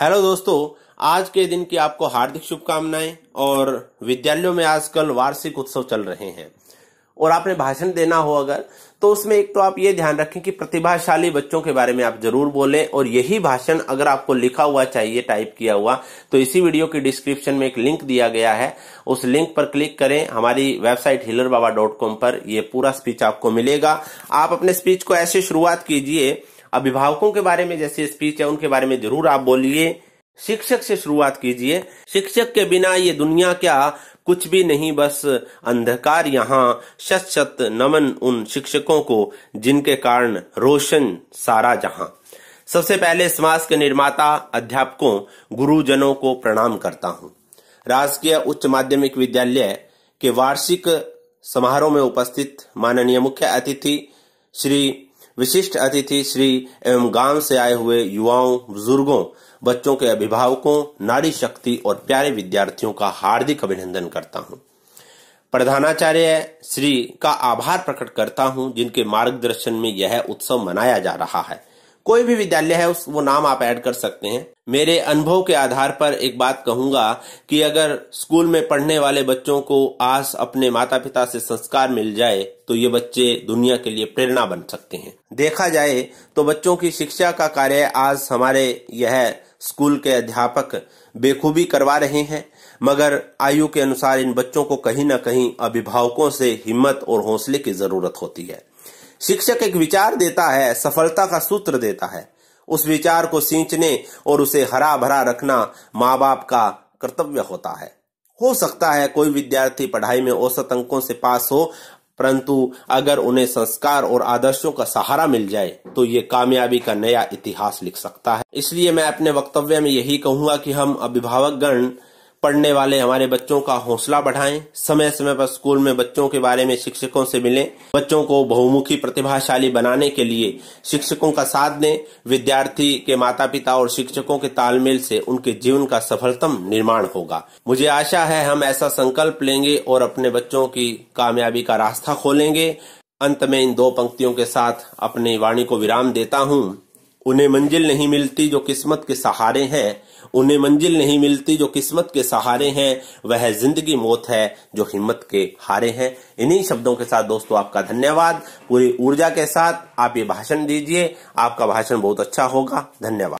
hello दोस्तों आज के दिन की आपको हार्दिक शुभकामनाएं और विद्यालयों में आजकल वार्षिक उत्सव चल रहे हैं और आपने भाषण देना हो अगर तो उसमें एक तो आप ये ध्यान रखें कि प्रतिभाशाली बच्चों के बारे में आप जरूर बोलें और यही भाषण अगर आपको लिखा हुआ चाहिए टाइप किया हुआ तो इसी वीडियो की डिस्क्रिप्शन में एक लिंक दिया गया है उस लिंक पर क्लिक करें हमारी website healer Baba dot com पर यह पूरा स्पीच आपको मिलेगा आप अपने स्पीच को ऐसे शुरुआत कीजिए अभिभावकों के बारे में जैसे स्पीच है उनके बारे में जरूर आप बोलिए शिक्षक से शुरुआत कीजिए शिक्षक के बिना ये दुनिया क्या कुछ भी नहीं बस अंधकार यहाँ शत शत नमन उन शिक्षकों को जिनके कारण रोशन सारा जहां सबसे पहले समाज के निर्माता अध्यापकों गुरुजनों को प्रणाम करता हूँ राजकीय उच्च माध्यमिक विद्यालय के वार्षिक समारोह में उपस्थित माननीय मुख्य अतिथि श्री विशिष्ट अतिथि श्री एवं गांव से आए हुए युवाओं बुजुर्गों बच्चों के अभिभावकों नारी शक्ति और प्यारे विद्यार्थियों का हार्दिक अभिनंदन करता हूँ प्रधानाचार्य श्री का आभार प्रकट करता हूं जिनके मार्गदर्शन में यह उत्सव मनाया जा रहा है कोई भी विद्यालय है उस वो नाम आप ऐड कर सकते हैं मेरे अनुभव के आधार पर एक बात कहूंगा कि अगर स्कूल में पढ़ने वाले बच्चों को आज अपने माता पिता से संस्कार मिल जाए तो ये बच्चे दुनिया के लिए प्रेरणा बन सकते हैं देखा जाए तो बच्चों की शिक्षा का कार्य आज हमारे यह स्कूल के अध्यापक बेखूबी करवा रहे हैं मगर आयु के अनुसार इन बच्चों को कहीं ना कहीं अभिभावकों से हिम्मत और हौसले की जरूरत होती है शिक्षक एक विचार देता है सफलता का सूत्र देता है उस विचार को सींचने और उसे हरा भरा रखना माँ बाप का कर्तव्य होता है हो सकता है कोई विद्यार्थी पढ़ाई में औसत अंकों से पास हो परंतु अगर उन्हें संस्कार और आदर्शों का सहारा मिल जाए तो ये कामयाबी का नया इतिहास लिख सकता है इसलिए मैं अपने वक्तव्य में यही कहूंगा कि हम अभिभावक गण पढ़ने वाले हमारे बच्चों का हौसला बढ़ाएं समय समय पर स्कूल में बच्चों के बारे में शिक्षकों से मिलें बच्चों को बहुमुखी प्रतिभाशाली बनाने के लिए शिक्षकों का साथ दें विद्यार्थी के माता पिता और शिक्षकों के तालमेल से उनके जीवन का सफलतम निर्माण होगा मुझे आशा है हम ऐसा संकल्प लेंगे और अपने बच्चों की कामयाबी का रास्ता खोलेंगे अंत में इन दो पंक्तियों के साथ अपनी वाणी को विराम देता हूँ उन्हें मंजिल नहीं मिलती जो किस्मत के सहारे हैं उन्हें मंजिल नहीं मिलती जो किस्मत के सहारे हैं वह जिंदगी मौत है जो हिम्मत के हारे हैं इन्हीं शब्दों के साथ दोस्तों आपका धन्यवाद पूरी ऊर्जा के साथ आप ये भाषण दीजिए आपका भाषण बहुत अच्छा होगा धन्यवाद